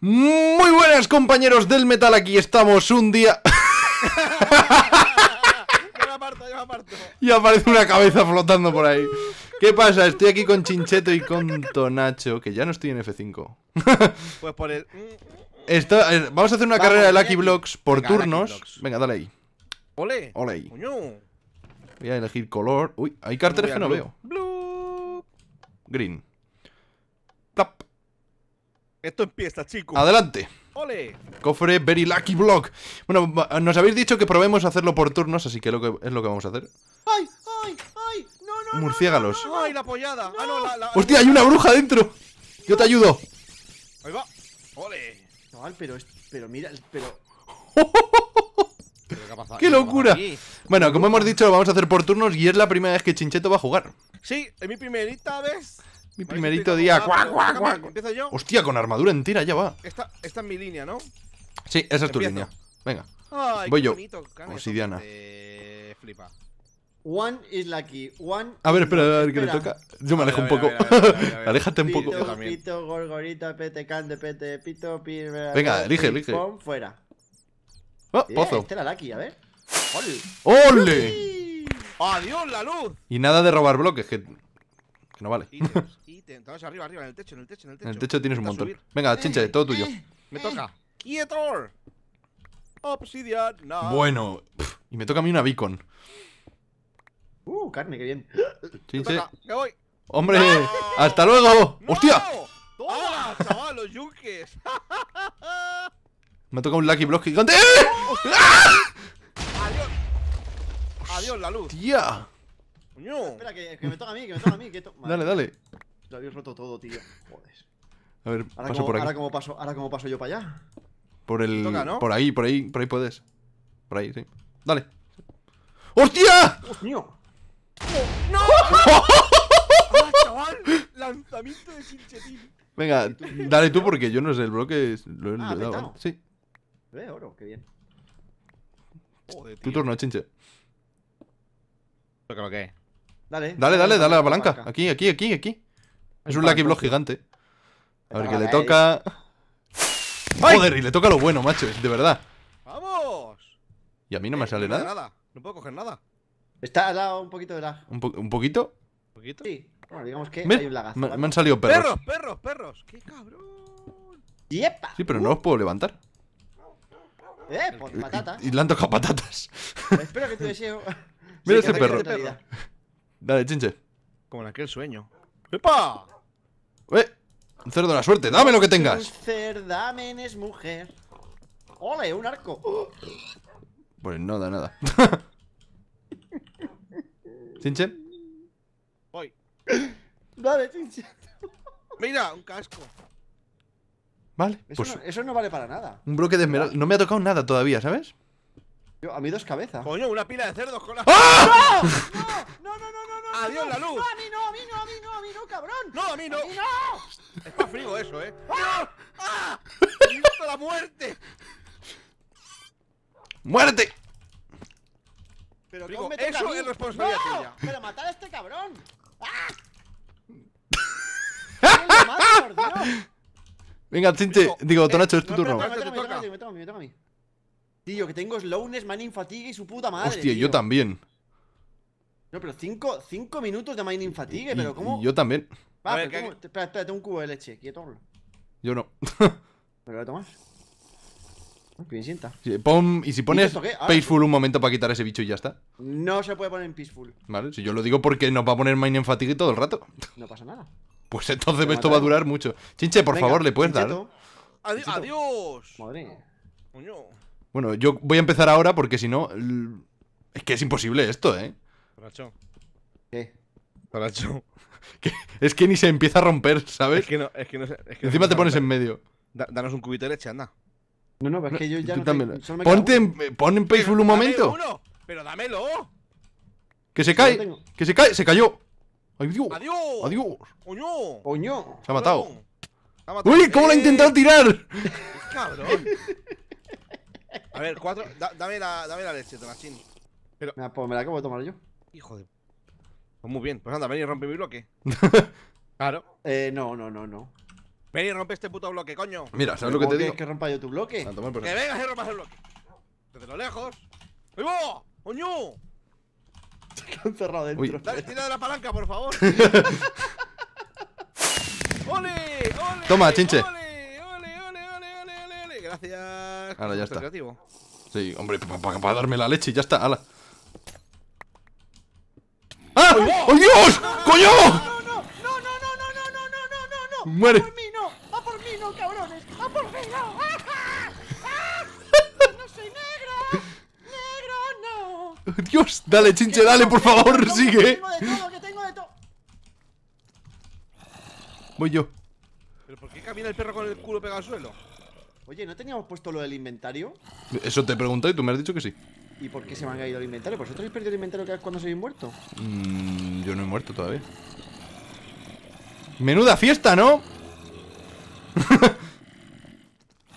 Muy buenas compañeros del metal, aquí estamos un día... yo yo Y aparece una cabeza flotando por ahí. ¿Qué pasa? Estoy aquí con Chincheto y con Tonacho, que ya no estoy en F5. pues por el... Eh, vamos a hacer una carrera de Lucky Blocks por turnos. Venga, dale ahí. Ole. Ole Voy a elegir color. Uy, hay carteles que no veo. Blue. Green. Tap. Esto empieza, chicos. Adelante. ¡Ole! Cofre Very Lucky Block. Bueno, nos habéis dicho que probemos a hacerlo por turnos, así que, es lo que vamos a hacer. ¡Ay, ay, ay! ¡No, no! Murciégalos. No, ¡Ay, la pollada! Ah, no, la, ¡Hostia, hay una bruja dentro! ¡Yo te ayudo! Ahí va. ¡Ole! No, pero, pero mira, pero. ¿Qué, locura! Bueno, como hemos dicho, lo vamos a hacer por turnos y es la primera vez que Chincheto va a jugar. Sí, es mi primerita vez. Mi primerito día. ¡Cuac, cuac, cuac! empiezo yo? Hostia, con armadura entera ya va. Esta, esta es mi línea, ¿no? Sí, esa es tu línea. Venga. Voy yo. Obsidiana. flipa. One is lucky. One a ver, espera, a ver qué le toca. Yo me alejo un poco. Aléjate un poco. Pito, pito, pete, pete, pito, Venga, elige, elige. Pon fuera. Oh, pozo. Este era lucky, a ver. ¡Ole! ¡Ole! ¡Adiós la luz! Y nada de robar bloques, que que no vale. Ítems, ítems. arriba, arriba, en el techo, en el techo, en el techo. En el techo tienes un montón. Venga, chinche, eh, todo tuyo. Eh, eh, me toca. Quietor. Obsidian. Bueno. y me toca a mí una beacon. Uh, carne, qué bien. Chinche. Me voy. ¡Hombre! ¡Hasta luego! ¡Hostia! ¡Toma, ah. chaval, los yunques! me toca un Lucky Block gigante. ¡Ah! ¡Adiós! ¡Adiós, la luz! ¡Tía! Coño. Espera, que, que, me toca a mí, que me toca a mí. Que to... dale, dale. Lo habéis roto todo, tío. Joder. A ver, ahora paso por aquí. Ahora cómo paso, ahora cómo paso yo para allá. Por el. Toca, ¿no? Por ahí, por ahí, por ahí puedes. Por ahí, sí. Dale. ¡Hostia! ¡Dios mío! ¡No! ¡No! ¡Ah, chaval! Lanzamiento de chinchetín. Venga, dale tú porque yo no sé, el bloque lo he ah, dado. ¿eh? Sí. Ve oro, qué bien. Joder, tu turno, chinche. Lo que lo que Dale, dale, dale, dale a la palanca. Aquí, aquí, aquí, aquí. Es un Lucky Block gigante. A ver, que le toca... Joder, y le toca lo bueno, macho, de verdad. ¡Vamos! ¿Y a mí no me eh, sale nada? No puedo coger nada. Está lado un poquito de la... ¿Un, poquito? ¿Un poquito? Sí. Bueno, digamos que me, hay un lagazo. Me, han salido perros. ¡Perros, perros, perros! ¡Qué cabrón! ¡Yepa! Sí, pero no los puedo levantar. ¡Eh, por pues patatas! Y, le han tocado patatas. Pues espero que te deseo... Mira ese perro. Dale, chinche. Como en aquel sueño. ¡Epa! ¡Eh! Un cerdo de la suerte, dame lo que tengas. Un cerdamen es mujer. ¡Ole, un arco! Pues no da nada. ¿Chinche? Voy. Dale, chinche. Mira, un casco. Vale, eso, pues no, vale para nada. Un bloque de esmeralda. No me ha tocado nada todavía, ¿sabes? Yo, a mí dos cabezas. Coño, una pila de cerdos con la. ¡Ah! ¡Ah! ¡No! ¡No! ¡No, no! ¡Adiós la luz! ¡No, a mí no, a mí no, a mí no, a mí no, cabrón! ¡No, a mí no! ¡A mí no! Es más frío eso, ¿eh? ¡Ah! ¡Ah! ¡Ah! ¡Ah! la muerte! ¡Muerte! Pero Frigo, me eso es responsabilidad ¡No! ¡Pero matar a este cabrón! ¡Ah! mato, Venga, Tinte, digo, eh, Tonacho, es tu turno. Me toca a mí, me toca a mí. Tío, que tengo slowness, man fatiga y su puta madre. Hostia, yo también. No, pero 5 cinco, minutos de Mining Fatigue, pero ¿cómo? yo también. Espera, Espera, tengo un cubo de leche, quieto. Yo no. pero voy a tomar. Bien, sienta. y si pones ah, Peaceful un momento para quitar ese bicho y ya está. No se puede poner en Peaceful. Vale, si yo lo digo porque nos va a poner mining Fatigue todo el rato. No pasa nada. Pues entonces esto va a durar mucho. Chinche, por favor, le puedes dar. Adiós. Madre. Bueno, yo voy a empezar ahora porque si no. Es que es imposible esto, ¿eh? ¿Qué? Nacho. Es que ni se empieza a romper, ¿sabes? Es que no, es que no, es que Encima te pones en medio. danos un cubito de leche, anda. No, no, es que yo ya Ponte en, pon en Payful un momento. Uno, pero dámelo. Que se cae. que se cae. Se cayó. Adiós. Adiós. ¡Coño! ¡Coño! Se ha matado. Ha Uy, ¿cómo lo la ha eh. intentado tirar? Cabrón. A ver, cuatro. dame, la, dame la leche, Tomachín. Pero... pues me la acabo de tomar yo. Hijo de. Pues muy bien. Pues anda, ven y rompe mi bloque. claro. Eh, no, no, no, no. Ven y rompe este puto bloque, coño. Mira, ¿sabes lo que te digo? que rompa yo tu bloque? Ah, pues que vengas y rompas el bloque. Desde lo lejos. vivo ¡Coño! Se han cerrado dentro. Dale, tira de la palanca, por favor. ¡Ole! ¡Ole! Toma, chinche. ¡Ole! ¡Ole! ¡Ole! ¡Ole! ¡Ole! ¡Ole! Gracias. Ahora ya está. Creativo. Sí, hombre, para darme la leche y ya está. ¡Ah! ¡Oh, Dios! ¡Coño! No, no, no, no, no, no, no, no, no, no, no. Muere. por mí no! ¡A por mí no, cabrones! ¡Va por mí no! ¡No soy negro! ¡Negro no! Dios, dale, chinche, dale, por favor, sigue. Voy yo. ¿Pero por qué camina el perro con el culo pegado al suelo? Oye, ¿no teníamos puesto lo del inventario? Eso te he preguntado y tú me has dicho que sí. ¿Y por qué se me han caído el inventario? ¿Vosotros habéis perdido el inventario que se cuando muerto? Mmm... yo no he muerto todavía. Menuda fiesta, ¿no?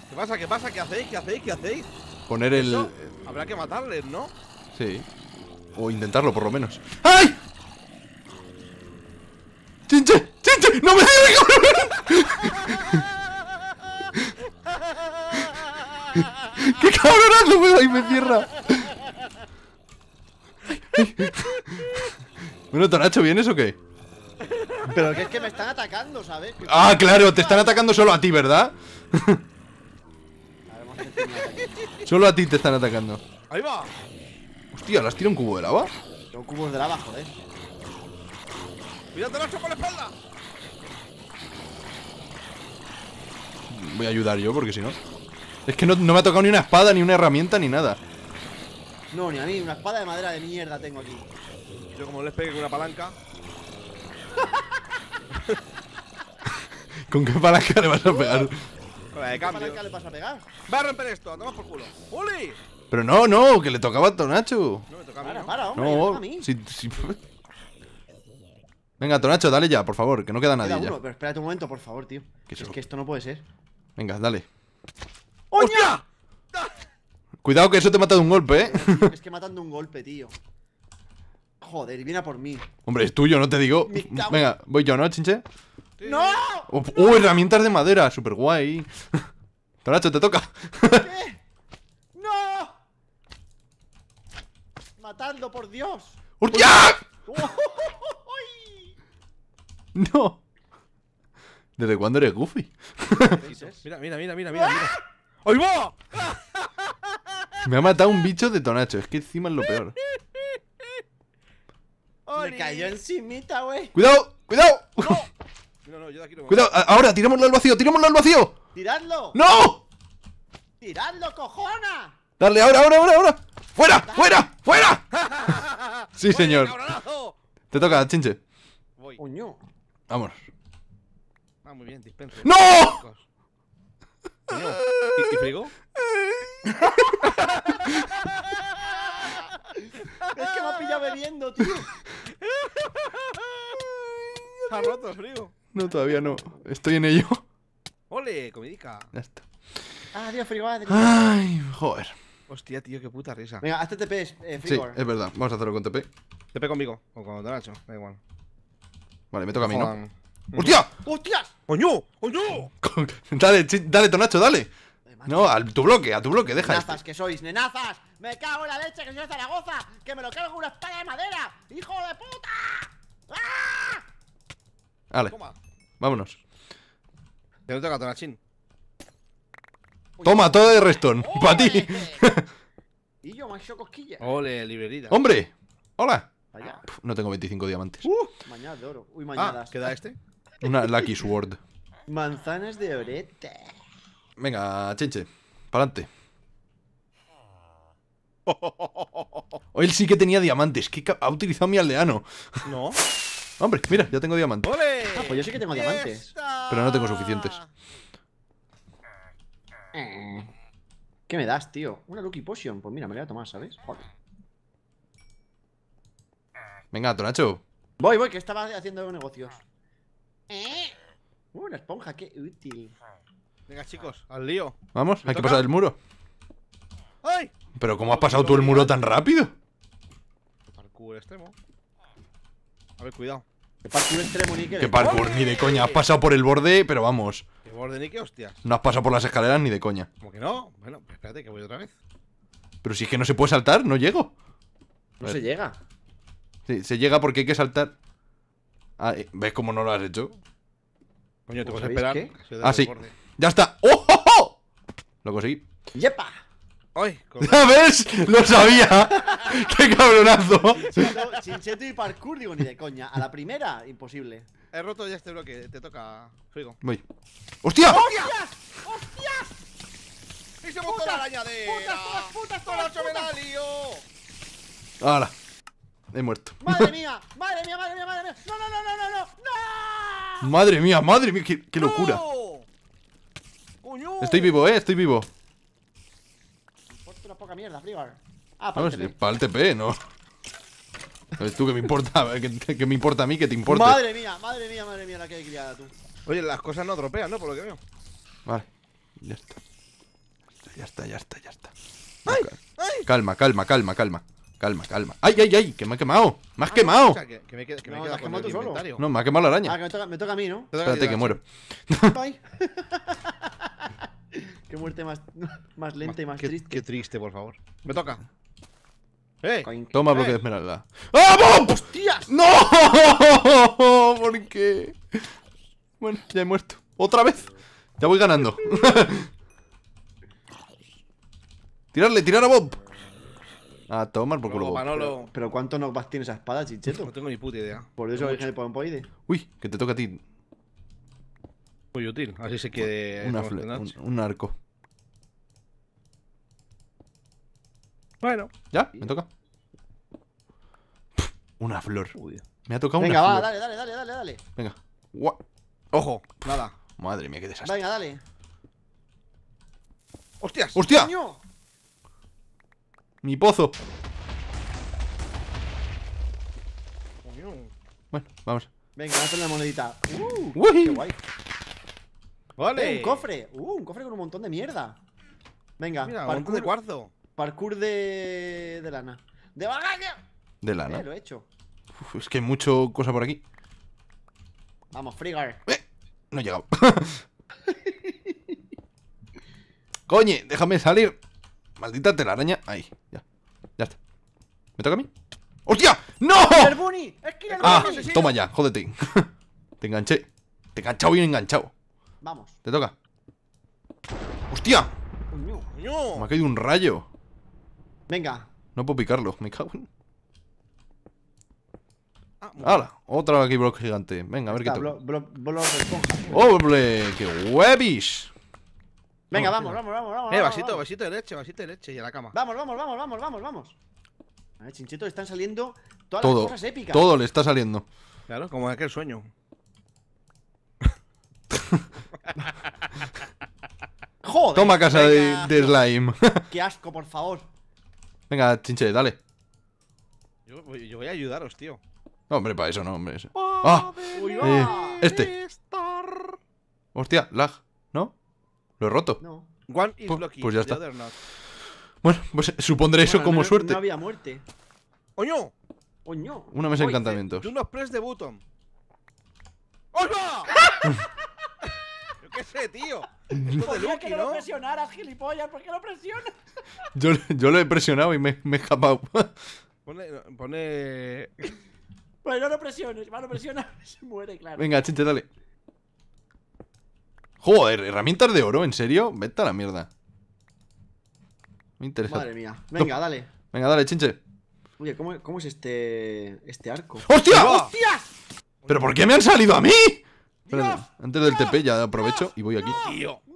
¿Qué pasa? ¿Qué pasa? ¿Qué hacéis? ¿Qué hacéis? ¿Qué hacéis? Poner el... habrá que matarles, ¿no? Sí. O intentarlo, por lo menos. ¡Ay! ¡Chinche! ¡Chinche! ¡No me digas! ¡Qué cabronazo! ¡Ay, me cierra. bueno, Toracho, ¿vienes o qué? Pero es que me están atacando, ¿sabes? ah, claro, te están atacando solo a ti, ¿verdad? solo a ti te están atacando. Ahí va. Hostia, ¿las tira un cubo de lava? Tengo cubos de lava, joder. ¡Cuidado, Toracho, con la espalda! Voy a ayudar yo, porque si no... Es que no me ha tocado ni una espada, ni una herramienta, ni nada. No, ni a mí, una espada de madera de mierda tengo aquí. Yo como les pegue con una palanca. ¿Con qué palanca le vas a pegar? Con de cambio. ¿Con qué palanca le vas a pegar? Va a romper esto, andamos por culo. Juli. Pero no, no, que le tocaba a Tonacho. No me tocaba a mí. Para, hombre, a mí. Venga, Tonacho, dale ya, por favor, que no queda, nadie. pero espérate un momento, por favor, tío. Es que esto no puede ser. Venga, dale. ¡Oña! Cuidado que eso te mata de un golpe, ¿eh? es que matan de un golpe, tío. Joder, viene a por mí. Hombre, es tuyo, no te digo. Venga, voy yo, ¿no, chinche? ¡No! ¡Uh, herramientas de madera! ¡Súper guay! Toracho, te toca. ¡No! Matando por Dios! ¡Hostia! ¡No! ¿Desde cuándo eres Goofy? Mira, mira, mira, mira, mira. ¡Ah! ¡Ahí va! ¡Ah! Me ha matado un bicho de tonacho, es que encima es lo peor. Me cayó encimita, güey. ¡Cuidado! ¡Cuidado! No. No, yo ¡Cuidado! ¡Ahora! ¡Tirémoslo al vacío! ¡Tirémoslo al vacío! ¡Tiradlo! ¡No! ¡Tiradlo, cojona! ¡Dale, ahora, ahora, ahora, ahora! ¡Fuera! ¡Fuera! ¡Fuera! sí, señor. Te toca, chinche. Voy. Vamos. Ah, muy bien, ¡No! ¿Y, ¿Y es que me ha pillado bebiendo, tío. Está roto, frío. No, todavía no. Estoy en ello. ¡Ole! Comidica. Ya está. Adiós, ah, frío, adiós. Ay, joder. Hostia, tío, qué puta risa. Venga, hazte TP, eh, Sí, es verdad. Vamos a hacerlo con TP. TP conmigo. O con Donacho, da igual. Vale, me toca a mí, ¿no? ¡Hostia! ¡Hostias! ¡Coño! ¡Coño! dale, dale, Donacho, dale. No, a tu bloque, a tu bloque, deja Nenazas este. que sois, nenazas Me cago en la leche que soy de Zaragoza Que me lo cargo con una espada de madera ¡Hijo de puta! ¡Ah! Vale, vámonos Te lo toca Toma, todo de restón, pa' ti Y yo, macho Ole, librería ¡Hombre! ¡Hola! no tengo 25 diamantes uh. Mañana de oro Uy, ah, mañadas! da este? Una Lucky Sword Manzanas de orete Venga, chinche, para adelante. Oh, él sí que tenía diamantes. que ha utilizado mi aldeano? No. Hombre, mira, ya tengo diamantes. Ah, pues yo sí que tengo diamantes. Pero no tengo suficientes. Eh, ¿Qué me das, tío? Una Lucky Potion. Pues mira, me la voy a tomar, ¿sabes? Venga, Tonacho. Voy, voy, que estaba haciendo negocios. Uh, eh. una esponja, qué útil. Venga, chicos, al lío. Vamos, hay que pasar el muro. ¡Ay! Pero ¿cómo has pasado tú el muro tan rápido? Parkour extremo. A ver, cuidado. ¿Qué parkour extremo ni que? ¿Qué parkour? Ni de coña. Has pasado por el borde, pero vamos. ¿Qué borde ni qué hostias? No has pasado por las escaleras ni de coña. ¿Cómo que no? Bueno, pues espérate, que voy otra vez. Pero si es que no se puede saltar, no llego. No se llega. Sí, se llega porque hay que saltar. Ah, eh, ¿Ves cómo no lo has hecho? Coño, te vas a esperar. Ah, sí. ¡Ya está! ¡Oh, ¡Oh, oh, Lo conseguí. ¡Yepa! Ay, ¿Ya ves? ¡Lo sabía! ¡Qué cabronazo! Chincheto, y parkour, digo, ni de coña. A la primera, imposible. He roto ya este bloque, te toca, Fuego Voy. ¡Hostia! ¡Hostias! ¡Hostias! ¡Y se botó la araña de. ¡Putas, todas, putas, todas! ¡Todas, todas ¡Hala! He muerto. ¡Madre mía! ¡Madre mía, madre mía, madre mía! ¡No, no, no, no, no! ¡No! ¡Madre mía, madre mía! ¡Qué, qué locura! No. Estoy vivo, eh, estoy vivo. una poca mierda, Frigar. Ah, ah, para el TP. TP, no. ¿Sabes tú que me importa, que, me importa a mí que te importa. Madre mía, madre mía, madre mía, la que hay criada tú. Oye, las cosas no dropean, ¿no? Por lo que veo. Vale, ya está. Ya está, ya está, ya está. ¡Ay! ¡Ay! Calma, calma, calma, calma. Calma, calma. ¡Ay, ay, ay! ¡Que me ha quemado! ¡Me has ah, quemado! que, me, que me no, quemado tú solo. No, me ha quemado la araña. Ah, me toca, me toca a mí, ¿no? Espérate que muero. Qué muerte más, más lenta y más triste. Qué triste, por favor. Me toca. ¡Eh! Toma bloque de eh. esmeralda. Bob, ¡Hostias! ¡No! ¿Por qué? Bueno, ya he muerto. ¡Otra vez! Ya voy ganando. ¡Tirarle! ¡Tirar a Bob! Ah, tomar por culo Bob. Pero ¿cuánto knockback tiene esa espada, chicheto? No tengo ni puta idea. Por eso es el pompoide. Uy, que te toca a ti. Muy útil, así se quede. Una flor, un, arco. Bueno. ¿Ya? ¿Me toca? una flor. Me ha tocado Venga, una va, dale, dale, dale, dale, dale. Venga. ¡Ojo! Nada. Madre mía, qué desastre. Venga, dale. ¡Hostias! ¡Hostia! Mi pozo. Bueno, vamos. Venga, hazle la monedita. Uh, ¡Qué guay! Eh, un cofre. Uh, un cofre con un montón de mierda. Venga, parkour, de cuarzo. Parkour de, de lana. ¡De bagaña! De lana. Eh, lo he hecho. es que hay mucho cosa por aquí. Vamos, frigar. Eh, no he llegado. Coñe, déjame salir. Maldita telaraña. Ahí, ya. Ya está. ¿Me toca a mí? ¡Hostia! ¡No! ¡El bunny! ¡Es que el ah, Toma ya, jódete. te enganché. Te he enganchado bien enganchado. Vamos. Te toca. ¡Hostia! Coño, coño. Me ha caído un rayo. Venga. No puedo picarlo, me cago en. Ah, ¡Hala! Otra aquí block gigante. Venga, a ver qué tal. Eh. ¡Oh, ¡Qué huevis! Venga, vamos, vamos, vamos, vamos. Eh, vasito, vasito de leche, vasito de leche y a la cama. Vamos, vamos, vamos, vamos, vamos, vamos. A ver, Chinchito, están saliendo todas todo, las cosas épicas. Todo le está saliendo. Claro, como en aquel sueño. Joder. Toma casa de, slime. Qué asco, por favor. Venga, chinche, dale. Yo, voy a ayudaros, tío. No, hombre, para eso no, hombre. ¡Ah! este. Hostia, lag, ¿no? Lo he roto. No. pues, ya está. Bueno, pues eh, supondré eso como suerte. No había muerte. ¡Oño! ¡Oño! Una mesa de encantamientos. Unos press de button. ese tío. Esto de que no, lo gilipollas? ¿Por qué lo presionas? Yo, yo lo he presionado y me, he escapado. Pone. pone... Pues no lo presiones, va, lo se muere, claro. Venga, chinche, dale. Joder, herramientas de oro, ¿en serio? Vete a la mierda. Muy interesante. Madre mía. Venga, dale. Venga, dale, chinche. Oye, ¿cómo, ¿cómo, es este. este arco? ¡Hostia! ¡Hostia! ¿Pero por qué me han salido a mí? Espérate, antes del TP ya aprovecho y voy aquí. ¡No! ¡No!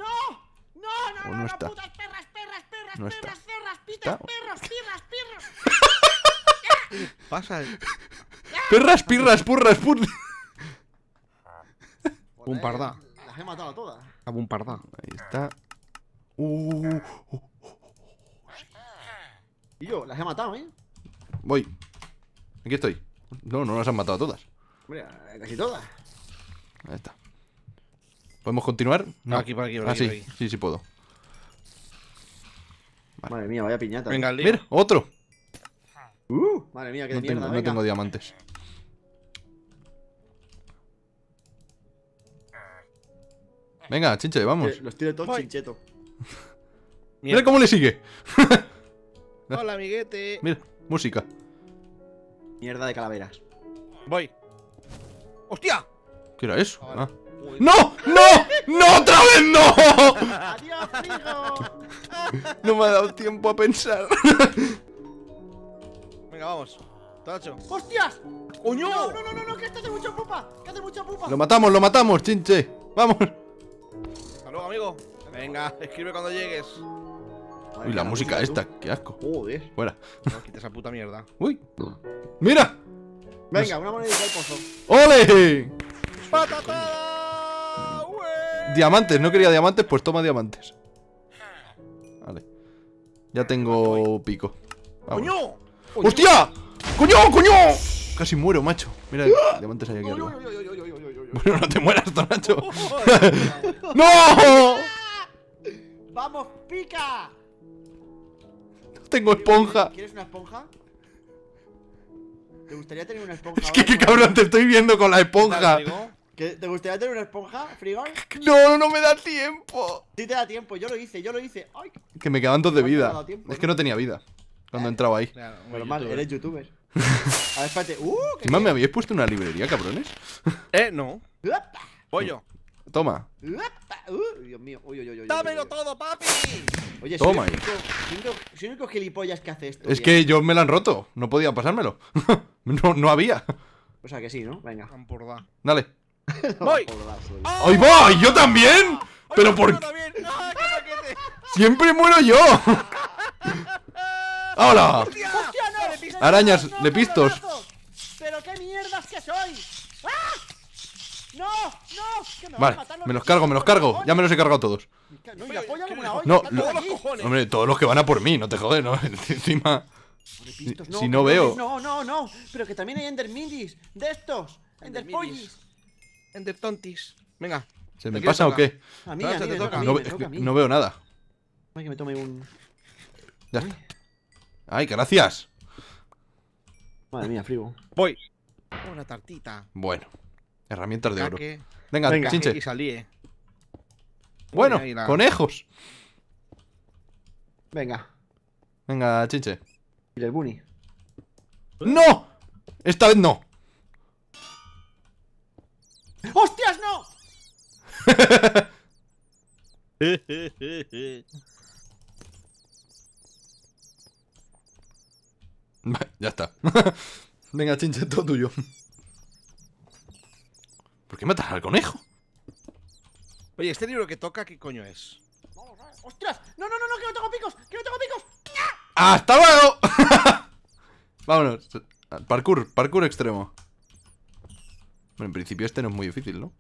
¡No! ¡No! no, está. ¡Putas perras, perras, perras, no perras, perras, pitas, perros, pirras, pirros! Pasa. Perras, pirras, purras, purras. Bumparda. Las he matado a todas. A Bumparda. Ahí está. Uh, yo, uh, uh, uh, las he matado, ¿eh? Voy. Aquí estoy. No, no las han matado todas. Hombre, casi todas. Ahí está. ¿Podemos continuar? No. Aquí, por aquí, por ah, aquí, sí. Sí, sí puedo. Madre mía, vaya piñata. Venga, eh. al Mira, otro. Uh, madre mía, qué no mierda. no tengo diamantes. Venga, chinche, vamos. Eh, los tiene todos chincheto. Mira. cómo le sigue. Hola, amiguete. Mira, música. Mierda de calaveras. Voy. ¡Hostia! ¿Qué era eso? ¡No! ¡No! ¡No! ¡Otra vez no! ¡Adiós, amigo! No me ha dado tiempo a pensar. Venga, vamos. Tacho. ¡Hostias! ¡Oño! No, no, no, no, que esto hace mucha pupa. Que hace mucha pupa. Lo matamos, lo matamos, chinche. Vamos. Hasta luego, amigo. Venga, escribe cuando llegues. Uy, la, música esta, qué asco. Joder. Fuera. quita esa puta mierda. Uy. Mira. Venga, una monedita al pozo. ¡Ole! ¡Patatada! Diamantes, no quería diamantes, pues toma diamantes. Vale. Ya ah, tengo pico. ¡Coño! ¡Hostia! ¡Coño, coño! Casi muero, macho. Mira, diamantes hay aquí arriba. no te mueras, Tonacho. ¡No! ¡Vamos, pica! No tengo esponja. ¿Quieres una esponja? ¿Te gustaría tener una esponja? Es que qué cabrón, te estoy viendo con la esponja. ¿Te gustaría tener una esponja, Frigor? No, no me da tiempo. Sí te da tiempo, yo lo hice, yo lo hice. Ay. Que me quedaban dos de vida. es que no tenía vida cuando entraba ahí. Bueno mal, eres youtuber. A ver, espérate. Uh, me habéis puesto una librería, cabrones. Eh, no. Pollo. Toma. Dios mío. Uy, uy, uy, ¡Dámelo todo, papi! Oye, Toma. Soy, el único, gilipollas que hace esto. Es que yo me la han roto. No podía pasármelo. no, no había. O sea que sí, ¿no? Venga. Dale. ¡Voy! ¡Ahí va! ¿Y yo también? ¿Pero por qué? ¡Siempre muero yo! ¡Hola! Arañas, de pistos. ¡Pero qué mierdas que soy! ¡Ah! ¡No! ¡No! Que me vale, me los cargo, me los cargo. Ya me los he cargado todos. No, ¿y hoy? lo, hombre, todos los que van a por mí, no te jodes, ¿no? Encima. Pistos, si, no, si no veo. No, no, no. Pero que también hay endermindis. De estos. Enderpollis. Ender Tontis. Venga. ¿Se me pasa o qué? A mí, No, toca no veo nada. Ay, que me tome un. Ya Ay. está. gracias. Madre mía, frío Voy. Una tartita. Bueno. Herramientas de oro. Venga, Venga chinche. Y salí. Bueno, conejos. Venga. Venga, chinche. Y el bunny. ¡No! Esta vez no. ¡Hostias, no! vale, ya está. Venga, chinche, todo tuyo. ¿Por qué matas al conejo? Oye, este libro que toca, ¿qué coño es? ¡Ostras! ¡No, no, no, no! ¡Que no tengo picos! ¡Que no tengo picos! ¡Hasta luego! Vámonos. Parkour, parkour extremo. Bueno, en principio este no es muy difícil, ¿no?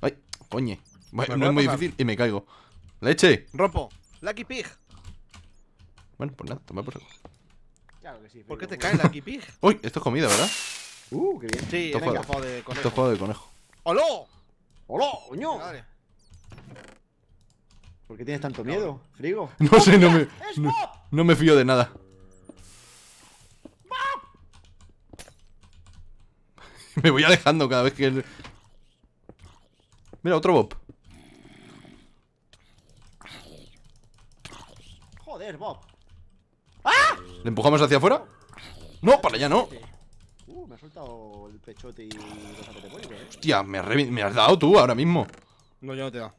¡Ay! ¡Coñe! Pues bueno, no es muy difícil y me caigo. ¡Leche! ¡Rompo! ¡Lucky Pig! Bueno, pues nada, toma por que sí. ¿Por qué te cae Lucky Pig? ¡Uy! Esto es comida, ¿verdad? ¡Uh! ¡Qué bien! Sí, esto es juego de conejo. Esto es juego de conejo. ¡Holo! ¡Holo! ¡Coño! ¿Por qué tienes tanto miedo, Frigo? No sé, no me, no me fío de nada. Me voy alejando cada vez que... Mira, otro Bob. Joder, Bob. ¡Ah! ¿Le empujamos hacia afuera? No, para allá no. Uh, me ha soltado el pechote y Hostia, me, has dado tú ahora mismo. No, yo no te da.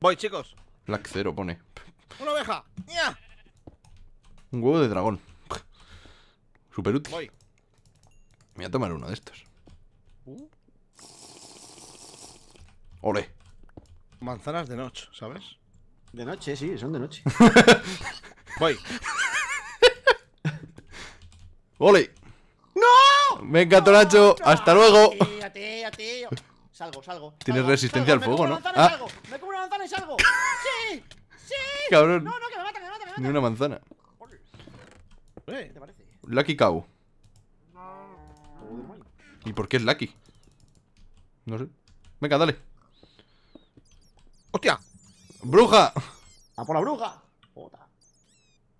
Voy, chicos. Black Zero pone. ¡Una oveja! Un huevo de dragón. Super útil. Voy voy a tomar uno de estos. Uh. ¡Ole! Manzanas de noche, ¿sabes? De noche, sí, son de noche. Voy. ¡Ole! ¡No! Venga, Toracho, hasta luego. A ti, a ti Salgo, salgo. Tienes resistencia al fuego, ¿no? Ah. me como una manzana y salgo. ¡Sí! ¡Sí! Cabrón. No, no, que me mata, que me mata, que me mata. Ni una manzana. ¿Qué te parece? Lucky Cow. ¿Y por qué es Lucky? No sé. Venga, dale. ¡Hostia! ¡Bruja! ¡A por la bruja! ¡Puta!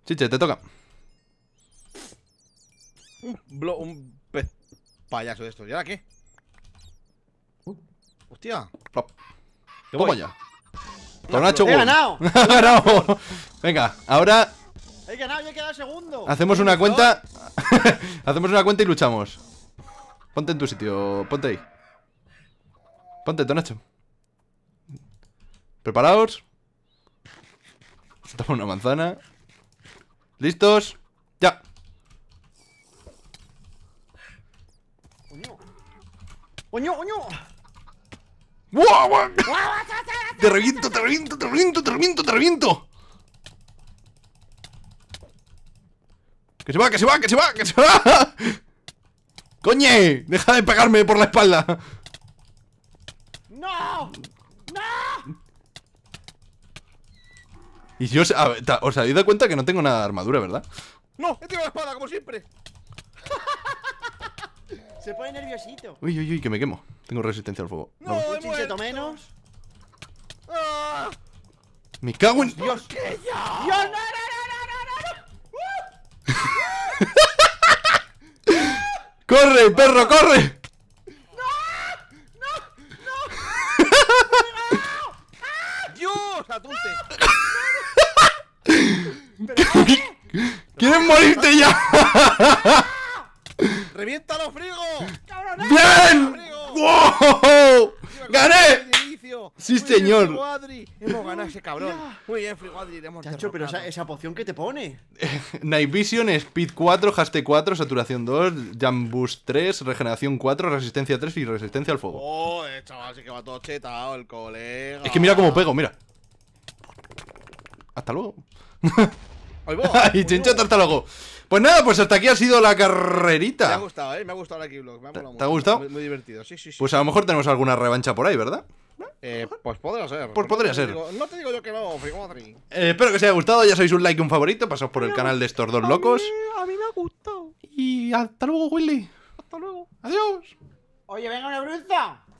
Chiche, te toca. Un, blo un payaso de estos. ¿Y ahora qué? ¡Hostia! Plop. Te voy. ya. Tonacho. ¡He ganado! ¡He ganado! Venga, ahora. He ganado y he quedado segundo. Hacemos una cuenta. Hacemos una cuenta y luchamos. Ponte en tu sitio, ponte ahí. Ponte, Tonacho. Preparaos. Toma una manzana. ¿Listos? ¡Ya! ¡Oño, oño! ¡Wow! wow! ¡Te reviento, te reviento, te reviento, te reviento, te reviento! ¡Que se va, que se va, que se va, que se va! ¡Coñe! ¡Deja de pegarme por la espalda! ¡No! ¡No! Y yo... A ver, os habéis dado cuenta que no tengo nada de armadura, ¿verdad? ¡No! ¡He tirado la espada, como siempre! Se pone nerviosito. Uy, uy, uy, que me quemo. Tengo resistencia al fuego. No, no. chincheto menos. ¡Ah! Me cago en. Dios, Dios, no era ¡Corre, perro, corre! ¡No! ¡No! ¡No! ¡Dios! ¡Atunte! ¡Quieren morirte ya! ¡Revienta los frigos! ¡Bien! ¡Wow! ¡Gané! Sí, señor. Hemos ganado ese cabrón. Muy bien, Free hemos Chacho, pero esa, poción que te pone. Night Vision, Speed 4, Haste 4, Saturación 2, Jambus Boost 3, Regeneración 4, Resistencia 3 y Resistencia al Fuego. Oh, chaval, sí que va todo chetado el colega. Es que mira cómo pego, mira. Hasta luego. Ay va. hasta luego. Pues nada, pues hasta aquí ha sido la carrerita. Me ha gustado, eh. Me ha gustado el Keyblock. Me ha ¿Te, ¿Te ha gustado? Muy, muy divertido, sí, sí, sí. Pues a lo mejor tenemos alguna revancha por ahí, ¿verdad? Eh, pues podría ser. Pues podría ser. no te digo yo que no, Frigodri. Eh, espero que os haya gustado. Ya sois un like y un favorito. Pasos por el canal de estos dos locos. A mí, me ha gustado. Y hasta luego, Willy. Hasta luego. Adiós. Oye, venga una bruza.